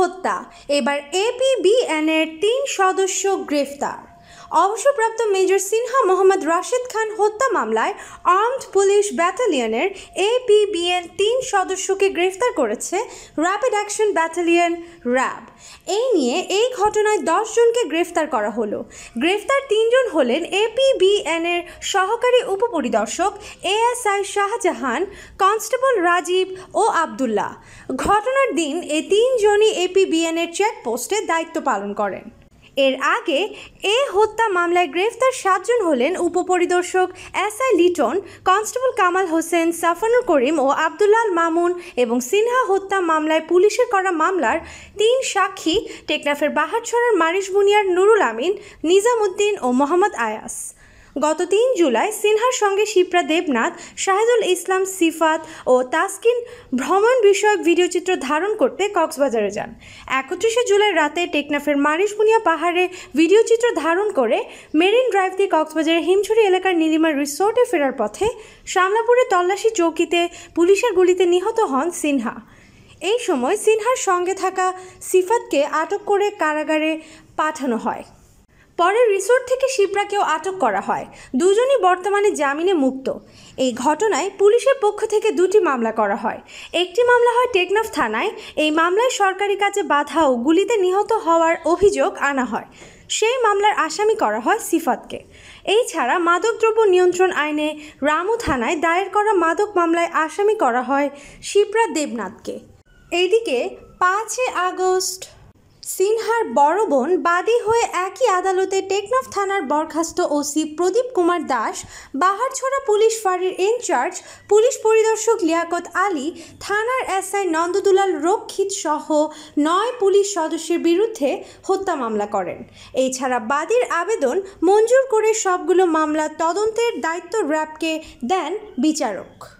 হত্যা এবার এপিবিএনের তিন সদস্য গ্রেফতার অবসরপ্রাপ্ত মেজর সিনহা মোহাম্মদ রাশেদ খান হত্যা মামলায় আর্মড পুলিশ ব্যাটালিয়নের এপিবিএন তিন সদস্যকে গ্রেফতার করেছে র্যাপিড অ্যাকশন ব্যাটালিয়ন র্যাব এই নিয়ে এই ঘটনায় দশজনকে গ্রেফতার করা হলো গ্রেফতার তিনজন হলেন এপিবিএনের সহকারী উপপরিদর্শক এএসআই শাহজাহান কনস্টেবল রাজীব ও আবদুল্লাহ ঘটনার দিন এ তিনজনই এপিবিএনের চেকপোস্টে দায়িত্ব পালন করেন এর আগে এ হত্যা মামলায় গ্রেফতার সাতজন হলেন উপপরিদর্শক S I Liton constable Kamal Hossain Safanur Karim ও আবদুল্লাল মামুন এবং সিনহা হত্যা মামলায় পুলিশের করা মামলার তিন সাক্ষী টেকনাফের বাহারছড়ার মারিশ বুনিয়ার নুরুল আমিন নিজামুদ্দিন ও মোহাম্মদ আয়াস গত তিন জুলাই সিনহার সঙ্গে শিপ্রা দেবনাথ শাহেদুল ইসলাম সিফাত ও তাসকিন ভ্রমণ বিষয়ক ভিডিওচিত্র ধারণ করতে কক্সবাজারে যান একত্রিশে জুলাই রাতে টেকনাফের মারিশপুনিয়া পাহাড়ে ভিডিওচিত্র ধারণ করে মেরিন ড্রাইভ দিয়ে কক্সবাজারের হিমছড়ি এলাকার নীলিমা রিসোর্টে ফেরার পথে শামলাপুরে তল্লাশি চৌকিতে পুলিশের গুলিতে নিহত হন সিনহা এই সময় সিনহার সঙ্গে থাকা সিফাতকে আটক করে কারাগারে পাঠানো হয় পরে রিসোর্ট থেকে শিপ্রাকেও আটক করা হয় দুজনই বর্তমানে জামিনে মুক্ত এই ঘটনায় পুলিশের পক্ষ থেকে দুটি মামলা করা হয় একটি মামলা হয় টেকনাফ থানায় এই মামলায় সরকারি কাজে বাধা ও গুলিতে নিহত হওয়ার অভিযোগ আনা হয় সেই মামলার আসামি করা হয় সিফাতকে এই ছাড়া মাদকদ্রব্য নিয়ন্ত্রণ আইনে রামু থানায় দায়ের করা মাদক মামলায় আসামি করা হয় শিপ্রা দেবনাথকে এইদিকে পাঁচই আগস্ট সিনহার বড় বোন বাদী হয়ে একই আদালতে টেকনাফ থানার বরখাস্ত ওসি প্রদীপ কুমার দাস বাহারছড়া পুলিশ ফাঁড়ির ইনচার্জ পুলিশ পরিদর্শক লিয়াকত আলী থানার এসআই নন্দদুলাল রক্ষিত সহ নয় পুলিশ সদস্যের বিরুদ্ধে হত্যা মামলা করেন এছাড়া বাদীর আবেদন মঞ্জুর করে সবগুলো মামলা তদন্তের দায়িত্ব র্যাবকে দেন বিচারক